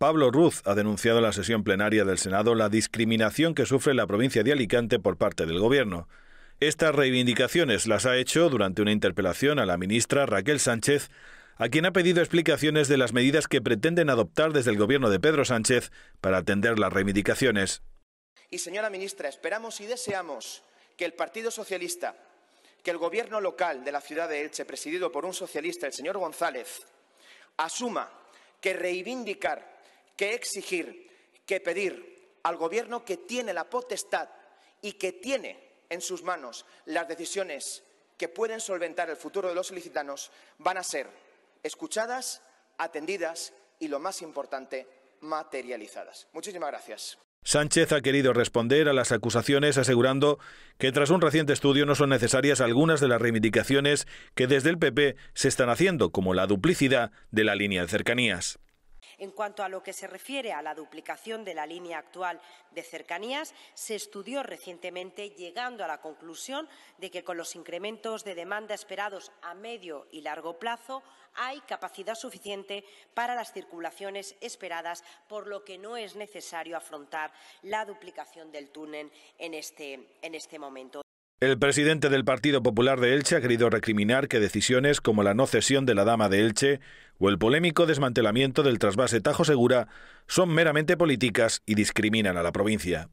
Pablo Ruz ha denunciado en la sesión plenaria del Senado la discriminación que sufre la provincia de Alicante por parte del Gobierno. Estas reivindicaciones las ha hecho durante una interpelación a la ministra Raquel Sánchez, a quien ha pedido explicaciones de las medidas que pretenden adoptar desde el Gobierno de Pedro Sánchez para atender las reivindicaciones. Y señora ministra, esperamos y deseamos que el Partido Socialista, que el Gobierno local de la ciudad de Elche, presidido por un socialista, el señor González, asuma que reivindicar que exigir, que pedir al Gobierno que tiene la potestad y que tiene en sus manos las decisiones que pueden solventar el futuro de los licitanos, van a ser escuchadas, atendidas y, lo más importante, materializadas. Muchísimas gracias. Sánchez ha querido responder a las acusaciones asegurando que tras un reciente estudio no son necesarias algunas de las reivindicaciones que desde el PP se están haciendo, como la duplicidad de la línea de cercanías. En cuanto a lo que se refiere a la duplicación de la línea actual de cercanías, se estudió recientemente llegando a la conclusión de que con los incrementos de demanda esperados a medio y largo plazo hay capacidad suficiente para las circulaciones esperadas, por lo que no es necesario afrontar la duplicación del túnel en este, este momento. El presidente del Partido Popular de Elche ha querido recriminar que decisiones como la no cesión de la Dama de Elche o el polémico desmantelamiento del trasvase Tajo Segura son meramente políticas y discriminan a la provincia.